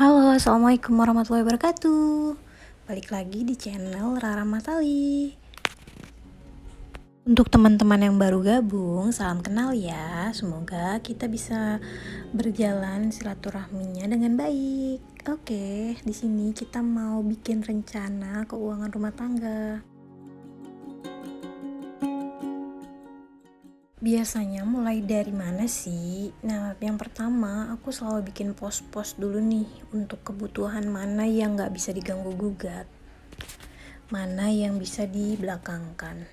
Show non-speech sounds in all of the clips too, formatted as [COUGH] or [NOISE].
Halo, Assalamualaikum warahmatullahi wabarakatuh Balik lagi di channel Rara Matali Untuk teman-teman yang baru gabung, salam kenal ya Semoga kita bisa berjalan silaturahminya dengan baik Oke, di sini kita mau bikin rencana keuangan rumah tangga biasanya mulai dari mana sih? Nah, yang pertama aku selalu bikin pos-pos dulu nih untuk kebutuhan mana yang nggak bisa diganggu gugat, mana yang bisa dibelakangkan.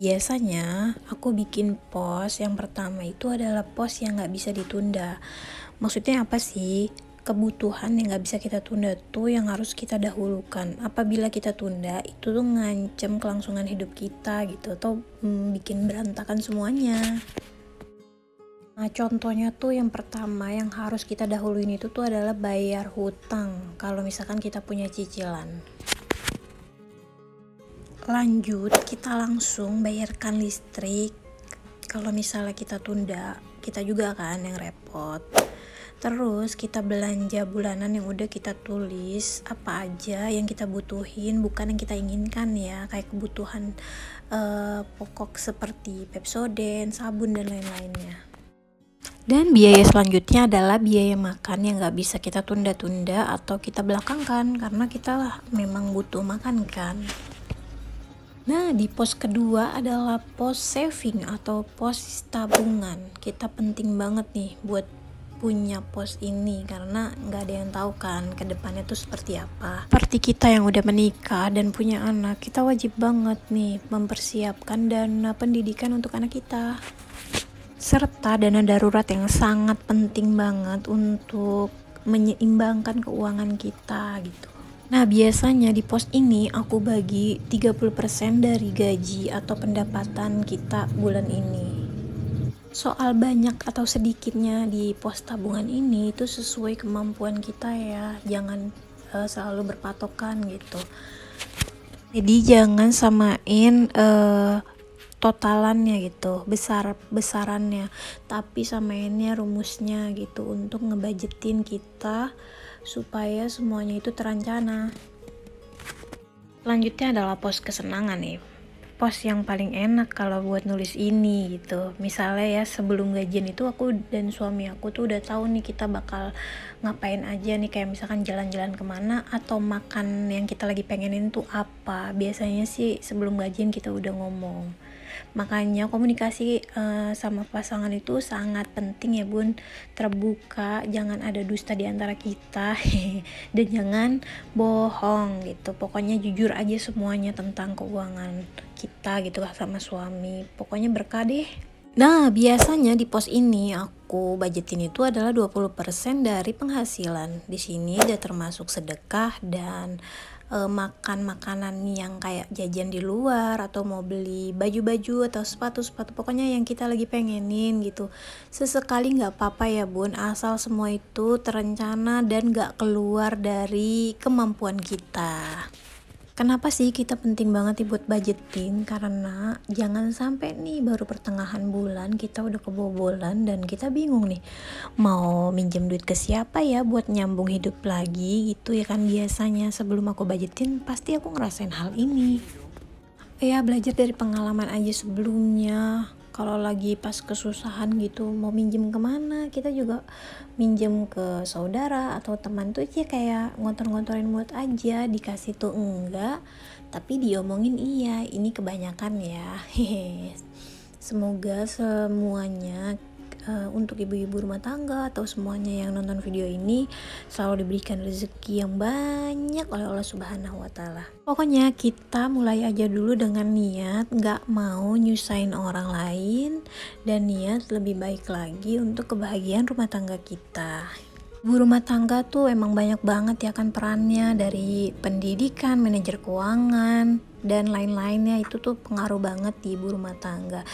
Biasanya aku bikin pos yang pertama itu adalah pos yang nggak bisa ditunda. Maksudnya apa sih? kebutuhan yang nggak bisa kita tunda tuh yang harus kita dahulukan apabila kita tunda itu tuh ngancem kelangsungan hidup kita gitu atau hmm, bikin berantakan semuanya Nah, contohnya tuh yang pertama yang harus kita dahuluin itu tuh adalah bayar hutang kalau misalkan kita punya cicilan. Lanjut, kita langsung bayarkan listrik. Kalau misalnya kita tunda, kita juga kan yang repot. Terus kita belanja bulanan yang udah kita tulis apa aja yang kita butuhin, bukan yang kita inginkan ya, kayak kebutuhan uh, pokok seperti Pepsodent, sabun dan lain-lainnya. Dan biaya selanjutnya adalah biaya makan yang nggak bisa kita tunda-tunda atau kita belakangkan karena kita lah memang butuh makan kan. Nah, di pos kedua adalah pos saving atau pos tabungan. Kita penting banget nih buat punya pos ini karena nggak ada yang tahu kan ke depannya tuh seperti apa. Seperti kita yang udah menikah dan punya anak, kita wajib banget nih mempersiapkan dana pendidikan untuk anak kita serta dana darurat yang sangat penting banget untuk menyeimbangkan keuangan kita gitu. Nah, biasanya di pos ini aku bagi 30% dari gaji atau pendapatan kita bulan ini soal banyak atau sedikitnya di pos tabungan ini itu sesuai kemampuan kita ya jangan uh, selalu berpatokan gitu jadi jangan samain uh, totalannya gitu besar besarannya tapi samainnya rumusnya gitu untuk ngebajetin kita supaya semuanya itu terencana selanjutnya adalah pos kesenangan nih pos yang paling enak kalau buat nulis ini gitu misalnya ya sebelum gajian itu aku dan suami aku tuh udah tahu nih kita bakal ngapain aja nih kayak misalkan jalan-jalan kemana atau makan yang kita lagi pengenin tuh apa biasanya sih sebelum gajian kita udah ngomong makanya komunikasi uh, sama pasangan itu sangat penting ya bun terbuka jangan ada dusta di antara kita [LAUGHS] dan jangan bohong gitu pokoknya jujur aja semuanya tentang keuangan kita gitu lah sama suami pokoknya berkah deh Nah, biasanya di pos ini aku budgetin itu adalah 20% dari penghasilan. Di sini udah termasuk sedekah dan e, makan makanan yang kayak jajan di luar atau mau beli baju-baju atau sepatu-sepatu pokoknya yang kita lagi pengenin gitu sesekali nggak apa-apa ya bun asal semua itu terencana dan nggak keluar dari kemampuan kita. Kenapa sih kita penting banget nih buat budgeting? Karena jangan sampai nih baru pertengahan bulan kita udah kebobolan dan kita bingung nih mau minjem duit ke siapa ya buat nyambung hidup lagi gitu ya kan biasanya sebelum aku budgetin pasti aku ngerasain hal ini. Ya belajar dari pengalaman aja sebelumnya kalau lagi pas kesusahan gitu mau minjem kemana kita juga minjem ke saudara atau teman tuh ya kayak ngontor-ngontorin mood aja dikasih tuh enggak tapi diomongin iya ini kebanyakan ya [LAUGHS] semoga semuanya uh, untuk ibu-ibu rumah tangga atau semuanya yang nonton video ini selalu diberikan rezeki yang banyak oleh Allah Subhanahu wa taala. Pokoknya kita mulai aja dulu dengan niat nggak mau nyusahin orang lain dan niat lebih baik lagi untuk kebahagiaan rumah tangga kita. Ibu rumah tangga tuh emang banyak banget ya kan perannya dari pendidikan, manajer keuangan, dan lain-lainnya itu tuh pengaruh banget di ibu rumah tangga.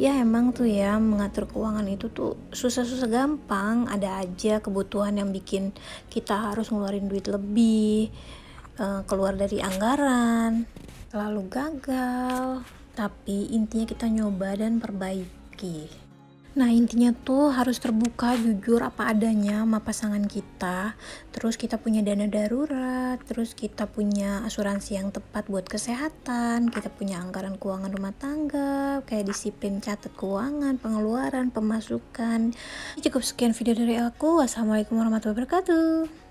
Ya emang tuh ya mengatur keuangan itu tuh susah-susah gampang, ada aja kebutuhan yang bikin kita harus ngeluarin duit lebih, eh, keluar dari anggaran, lalu gagal. Tapi intinya kita nyoba dan perbaiki. Nah intinya tuh harus terbuka jujur apa adanya sama pasangan kita Terus kita punya dana darurat Terus kita punya asuransi yang tepat buat kesehatan Kita punya anggaran keuangan rumah tangga Kayak disiplin catat keuangan, pengeluaran, pemasukan Cukup sekian video dari aku Wassalamualaikum warahmatullahi wabarakatuh